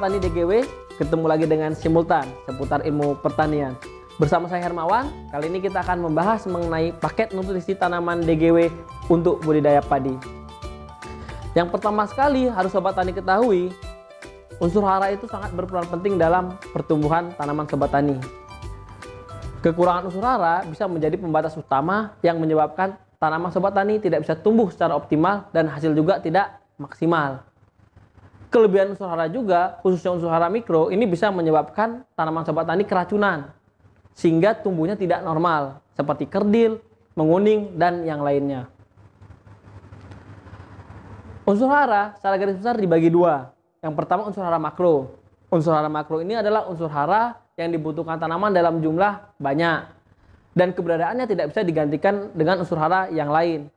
Tani DGW, ketemu lagi dengan Simultan seputar ilmu pertanian. Bersama saya Hermawan, kali ini kita akan membahas mengenai paket nutrisi tanaman DGW untuk budidaya padi. Yang pertama sekali harus sobat tani ketahui, unsur hara itu sangat berperan penting dalam pertumbuhan tanaman sobat tani. Kekurangan unsur hara bisa menjadi pembatas utama yang menyebabkan tanaman sobat tani tidak bisa tumbuh secara optimal dan hasil juga tidak maksimal kelebihan unsur hara juga, khususnya unsur hara mikro, ini bisa menyebabkan tanaman sobat tani keracunan. Sehingga tumbuhnya tidak normal, seperti kerdil, menguning, dan yang lainnya. Unsur hara secara garis besar dibagi dua. Yang pertama unsur hara makro. Unsur hara makro ini adalah unsur hara yang dibutuhkan tanaman dalam jumlah banyak. Dan keberadaannya tidak bisa digantikan dengan unsur hara yang lain.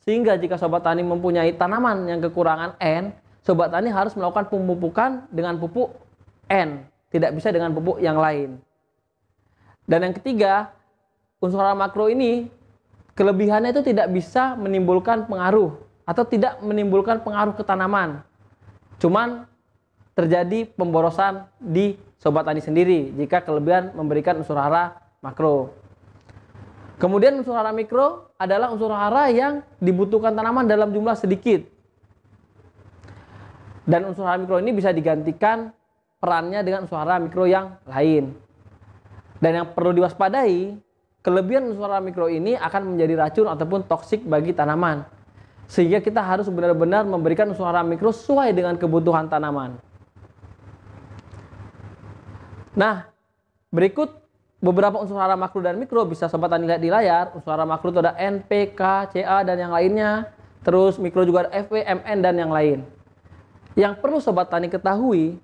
Sehingga jika sobat tani mempunyai tanaman yang kekurangan N, sobat tani harus melakukan pemupukan dengan pupuk N, tidak bisa dengan pupuk yang lain. Dan yang ketiga, unsur hara makro ini kelebihannya itu tidak bisa menimbulkan pengaruh atau tidak menimbulkan pengaruh ke tanaman. Cuman terjadi pemborosan di sobat tani sendiri jika kelebihan memberikan unsur hara makro. Kemudian unsur hara mikro adalah unsur hara yang dibutuhkan tanaman dalam jumlah sedikit dan unsur hara mikro ini bisa digantikan perannya dengan unsur hara mikro yang lain. Dan yang perlu diwaspadai, kelebihan unsur hara mikro ini akan menjadi racun ataupun toksik bagi tanaman. Sehingga kita harus benar-benar memberikan unsur hara mikro sesuai dengan kebutuhan tanaman. Nah, berikut beberapa unsur hara makro dan mikro bisa sobat tani lihat di layar. Unsur hara makro itu ada NPK, CA dan yang lainnya. Terus mikro juga ada M, MN dan yang lain. Yang perlu sobat tani ketahui,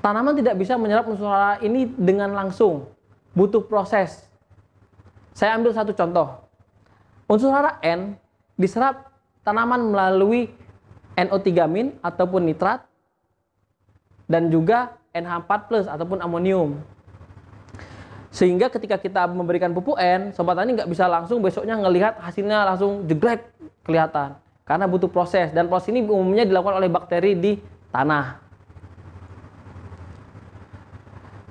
tanaman tidak bisa menyerap unsur hara ini dengan langsung, butuh proses. Saya ambil satu contoh. Unsur hara N diserap tanaman melalui NO3 min ataupun nitrat dan juga NH4 plus ataupun amonium. Sehingga ketika kita memberikan pupuk N, sobat tani nggak bisa langsung besoknya ngelihat hasilnya langsung jeglek kelihatan karena butuh proses dan proses ini umumnya dilakukan oleh bakteri di tanah.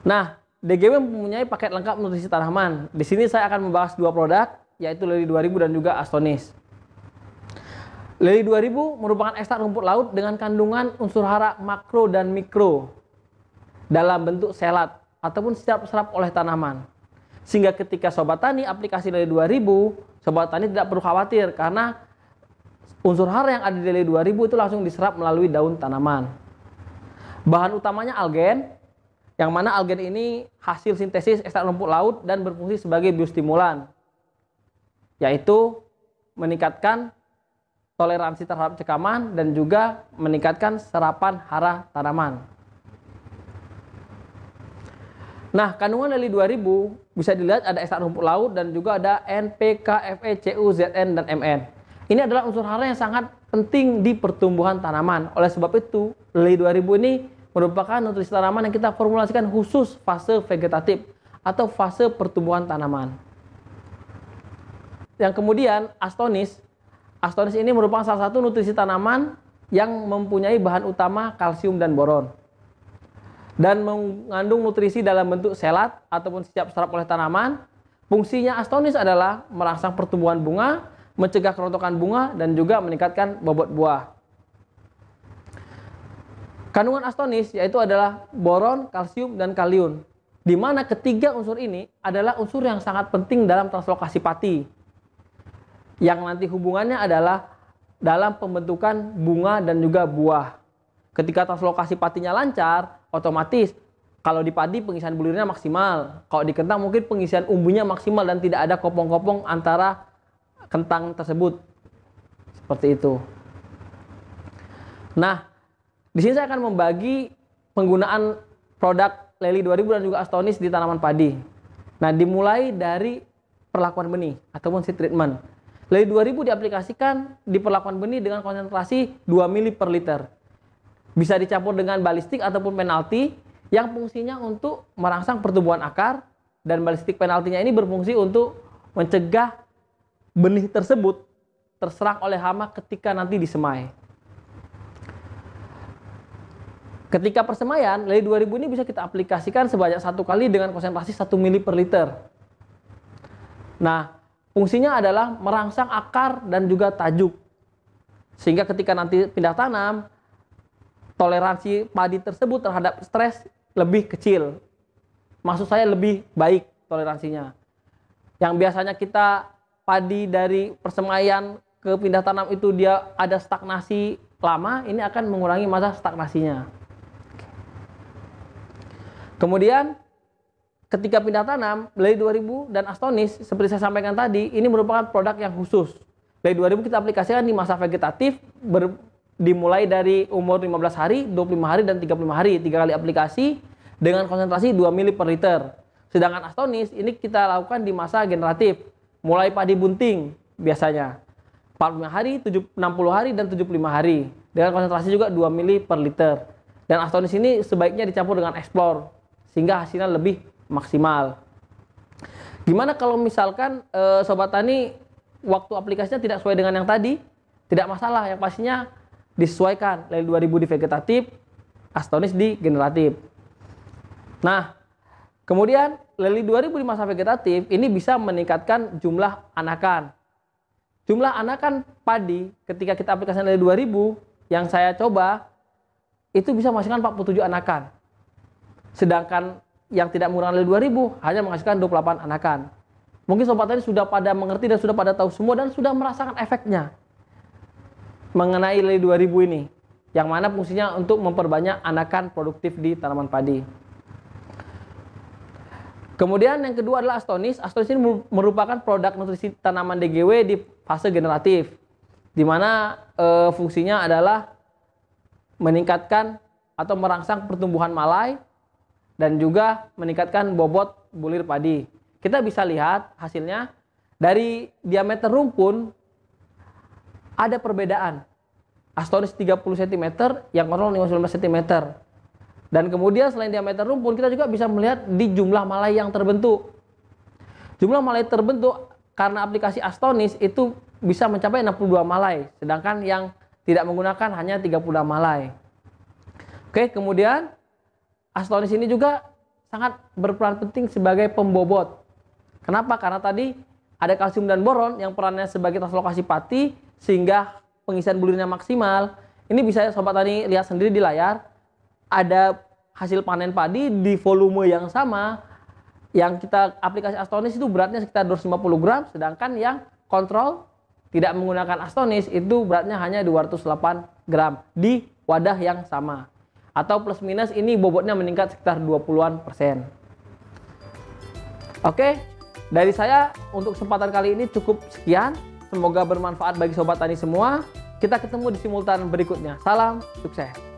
Nah, DGW mempunyai paket lengkap nutrisi tanaman. Di sini saya akan membahas dua produk yaitu Leli 2000 dan juga Astonis. Leli 2000 merupakan ekstrak rumput laut dengan kandungan unsur hara makro dan mikro dalam bentuk selat ataupun setiap serap oleh tanaman. Sehingga ketika sobat tani aplikasi Leli 2000, sobat tani tidak perlu khawatir karena unsur hara yang ada di lele 2000 itu langsung diserap melalui daun tanaman. Bahan utamanya algen, yang mana algen ini hasil sintesis ekstrak rumput laut dan berfungsi sebagai biostimulan, yaitu meningkatkan toleransi terhadap cekaman dan juga meningkatkan serapan hara tanaman. Nah, kandungan dari 2000 bisa dilihat ada ekstrak rumput laut dan juga ada NPK, FE, CU, ZN, dan MN. Ini adalah unsur hara yang sangat penting di pertumbuhan tanaman. Oleh sebab itu, Lili 2000 ini merupakan nutrisi tanaman yang kita formulasikan khusus fase vegetatif atau fase pertumbuhan tanaman. Yang kemudian astonis, astonis ini merupakan salah satu nutrisi tanaman yang mempunyai bahan utama kalsium dan boron dan mengandung nutrisi dalam bentuk selat ataupun siap serap oleh tanaman. Fungsinya astonis adalah merangsang pertumbuhan bunga mencegah kerontokan bunga dan juga meningkatkan bobot buah. Kandungan astonis yaitu adalah boron, kalsium, dan kalium. Di mana ketiga unsur ini adalah unsur yang sangat penting dalam translokasi pati. Yang nanti hubungannya adalah dalam pembentukan bunga dan juga buah. Ketika translokasi patinya lancar, otomatis kalau di padi pengisian bulirnya maksimal. Kalau di kentang mungkin pengisian umbunya maksimal dan tidak ada kopong-kopong antara kentang tersebut. Seperti itu. Nah, di sini saya akan membagi penggunaan produk Leli 2000 dan juga Astonis di tanaman padi. Nah, dimulai dari perlakuan benih ataupun seed treatment. Leli 2000 diaplikasikan di perlakuan benih dengan konsentrasi 2 mili per liter. Bisa dicampur dengan balistik ataupun penalti yang fungsinya untuk merangsang pertumbuhan akar dan balistik penaltinya ini berfungsi untuk mencegah benih tersebut terserang oleh hama ketika nanti disemai. Ketika persemaian, lele 2000 ini bisa kita aplikasikan sebanyak satu kali dengan konsentrasi 1 mili per liter. Nah, fungsinya adalah merangsang akar dan juga tajuk. Sehingga ketika nanti pindah tanam, toleransi padi tersebut terhadap stres lebih kecil. Maksud saya lebih baik toleransinya. Yang biasanya kita padi dari persemaian ke pindah tanam itu dia ada stagnasi lama, ini akan mengurangi masa stagnasinya. Kemudian ketika pindah tanam, Blade 2000 dan Astonis seperti saya sampaikan tadi, ini merupakan produk yang khusus. Blade 2000 kita aplikasikan di masa vegetatif ber, dimulai dari umur 15 hari, 25 hari dan 35 hari, tiga kali aplikasi dengan konsentrasi 2 ml per liter. Sedangkan Astonis ini kita lakukan di masa generatif mulai padi bunting biasanya 45 hari, 60 hari dan 75 hari dengan konsentrasi juga 2 mili per liter. Dan astonis ini sebaiknya dicampur dengan explore sehingga hasilnya lebih maksimal. Gimana kalau misalkan e, sobat tani waktu aplikasinya tidak sesuai dengan yang tadi? Tidak masalah, yang pastinya disesuaikan. Lele 2000 di vegetatif, astonis di generatif. Nah, Kemudian leli 2005 sampai vegetatif ini bisa meningkatkan jumlah anakan. Jumlah anakan padi ketika kita aplikasikan lele 2000 yang saya coba itu bisa menghasilkan 47 anakan. Sedangkan yang tidak menggunakan lele 2000 hanya menghasilkan 28 anakan. Mungkin sobat tadi sudah pada mengerti dan sudah pada tahu semua dan sudah merasakan efeknya mengenai lele 2000 ini. Yang mana fungsinya untuk memperbanyak anakan produktif di tanaman padi. Kemudian yang kedua adalah Astonis. Astonis ini merupakan produk nutrisi tanaman DGW di fase generatif. Di mana e, fungsinya adalah meningkatkan atau merangsang pertumbuhan malai dan juga meningkatkan bobot bulir padi. Kita bisa lihat hasilnya dari diameter rumpun ada perbedaan. Astonis 30 cm, yang kontrol 59 cm. Dan kemudian selain diameter rumpun, kita juga bisa melihat di jumlah malai yang terbentuk. Jumlah malai terbentuk karena aplikasi Astonis itu bisa mencapai 62 malai, sedangkan yang tidak menggunakan hanya 36 malai. Oke, kemudian Astonis ini juga sangat berperan penting sebagai pembobot. Kenapa? Karena tadi ada kalsium dan boron yang perannya sebagai translokasi pati sehingga pengisian bulirnya maksimal. Ini bisa ya sobat tani lihat sendiri di layar. Ada hasil panen padi di volume yang sama yang kita aplikasi Astonis itu beratnya sekitar 250 gram sedangkan yang kontrol tidak menggunakan Astonis itu beratnya hanya 208 gram di wadah yang sama atau plus minus ini bobotnya meningkat sekitar 20-an persen oke dari saya untuk kesempatan kali ini cukup sekian semoga bermanfaat bagi sobat tani semua kita ketemu di simultan berikutnya salam sukses